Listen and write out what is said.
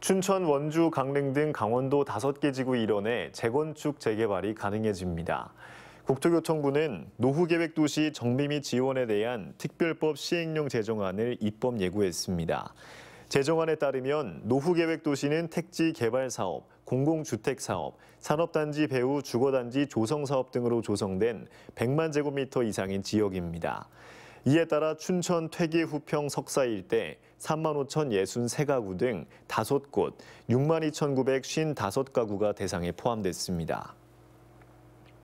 춘천, 원주, 강릉 등 강원도 5개 지구 일원에 재건축, 재개발이 가능해집니다. 국토교통부는 노후계획도시 정비 및 지원에 대한 특별법 시행령 제정안을 입법 예고했습니다. 제정안에 따르면 노후계획도시는 택지 개발 사업, 공공주택 사업, 산업단지 배후 주거단지 조성 사업 등으로 조성된 100만 제곱미터 이상인 지역입니다. 이에 따라 춘천 퇴계 후평 석사 일대 3 5,063가구 등 5곳 6 2,955가구가 대상에 포함됐습니다.